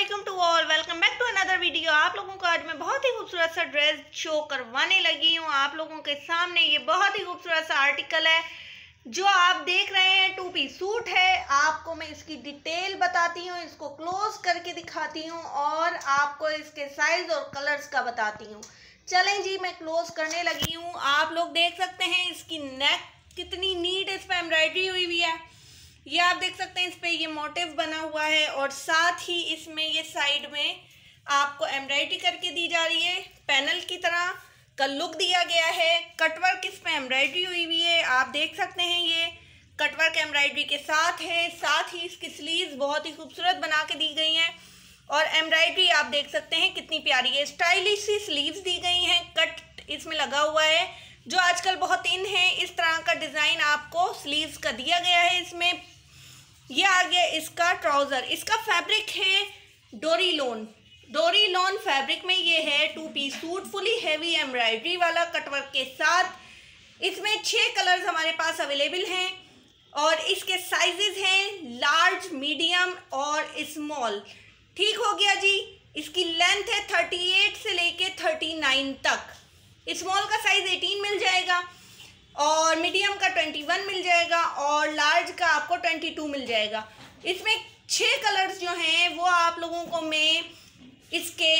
Aslam to all welcome back to another video आप लोगों को आज मैं बहुत ही खूबसूरत सा ड्रेस शो करवाने लगी हूँ आप लोगों के सामने ये बहुत ही खूबसूरत सा आर्टिकल है जो आप देख रहे हैं टू पी सूट है आपको मैं इसकी डिटेल बताती हूँ इसको क्लोज करके दिखाती हूँ और आपको इसके साइज और कलर्स का बताती हूँ चलें जी मैं क्लोज करने लगी हूँ आप लोग देख सकते हैं इसकी नेक कितनी नीट इस पर एम्ब्रॉयडरी हुई हुई है ये आप देख सकते हैं इस पर ये मोटिव बना हुआ है और साथ ही इसमें ये साइड में आपको एम्ब्रॉयडरी करके दी जा रही है पैनल की तरह का लुक दिया गया है कटवर्क इस पर एम्ब्रॉयडरी हुई हुई है आप देख सकते हैं ये कटवर्क एम्ब्रॉयडरी के साथ है साथ ही इसकी स्लीव बहुत ही खूबसूरत बना के दी गई हैं और एम्ब्रॉयडरी आप देख सकते हैं कितनी प्यारी है स्टाइलिश सी स्लीव्स दी गई हैं कट इसमें लगा हुआ है जो आजकल बहुत इन है इस तरह का डिज़ाइन आपको स्लीव्स का दिया गया है इसमें ये आ गया इसका ट्राउज़र इसका फैब्रिक है डोरी लोन डोरी लॉन फैब्रिक में ये है two piece suit fully heavy embroidery वाला कटवर्क के साथ इसमें छः कलर्स हमारे पास अवेलेबल हैं और इसके साइजेस हैं लार्ज मीडियम और स्मॉल ठीक हो गया जी इसकी लेंथ है थर्टी एट से लेके थर्टी नाइन तक स्मॉल का साइज़ एटीन मिल जाएगा और मीडियम का ट्वेंटी वन मिल जाएगा और लार्ज का आपको ट्वेंटी टू मिल जाएगा इसमें छः कलर्स जो हैं वो आप लोगों को मैं इसके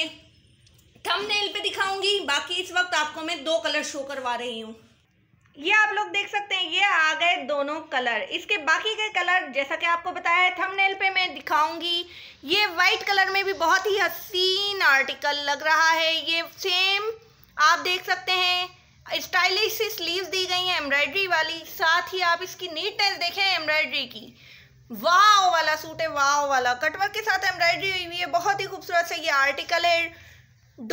थंबनेल पे दिखाऊंगी बाकी इस वक्त आपको मैं दो कलर शो करवा रही हूँ ये आप लोग देख सकते हैं ये आ गए दोनों कलर इसके बाकी के कलर जैसा कि आपको बताया है थंबनेल पे मैं दिखाऊंगी ये वाइट कलर में भी बहुत ही हसीन आर्टिकल लग रहा है ये सेम आप देख सकते हैं स्टाइलिश सी स्लीव दी गई हैं एम्ब्रॉयडरी वाली साथ ही आप इसकी नीटनेस देखें एम्ब्रॉयडरी की वाओ वाला सूट है वाओ वाला कटवर्क के साथ एम्ब्रॉयडरी हुई हुई है बहुत ही खूबसूरत से ये आर्टिकल है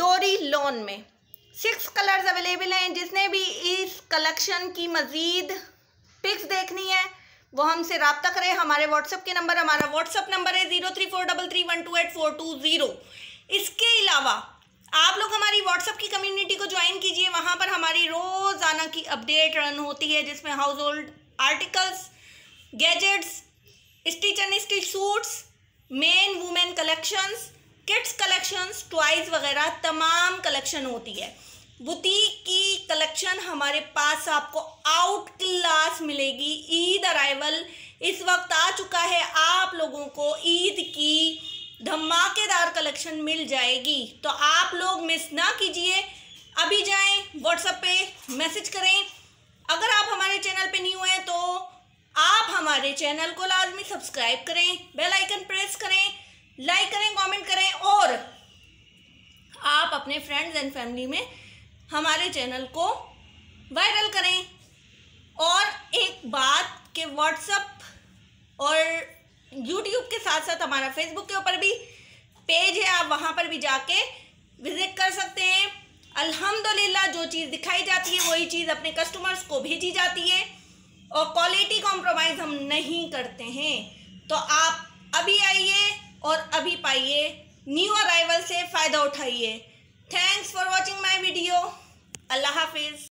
डोरी लोन में सिक्स कलर्स अवेलेबल हैं जिसने भी इस कलेक्शन की मज़ीद पिक्स देखनी है वो हमसे रबता करें हमारे व्हाट्सअप के नंबर हमारा व्हाट्सअप नंबर है zero three four double three one two eight four two zero इसके अलावा आप लोग हमारी व्हाट्सअप की कम्युनिटी को ज्वाइन कीजिए वहाँ पर हमारी रोज़ाना की अपडेट रन होती है जिसमें household articles gadgets stitch and stitch suits men women collections kids collections toys वगैरह तमाम कलेक्शन होती है बुटीक की कलेक्शन हमारे पास आपको आउट क्लास मिलेगी ईद अराइवल इस वक्त आ चुका है आप लोगों को ईद की धमाकेदार कलेक्शन मिल जाएगी तो आप लोग मिस ना कीजिए अभी जाएं व्हाट्सएप पे मैसेज करें अगर आप हमारे चैनल पे न्यू हैं तो आप हमारे चैनल को लाजमी सब्सक्राइब करें बेल आइकन प्रेस करें लाइक करें कमेंट करें और आप अपने फ्रेंड्स एंड फैमिली में हमारे चैनल को वायरल करें और एक बात के व्हाट्सअप और यूट्यूब के साथ साथ हमारा फेसबुक के ऊपर भी पेज है आप वहाँ पर भी जाके विजिट कर सकते हैं अल्हम्दुलिल्लाह जो चीज़ दिखाई जाती है वही चीज़ अपने कस्टमर्स को भेजी जाती है और क्वालिटी कॉम्प्रोमाइज़ हम नहीं करते हैं तो आप अभी आइए और अभी पाइए न्यू अराइवल से फ़ायदा उठाइए thanks for watching my video अल्लाह हाफिज़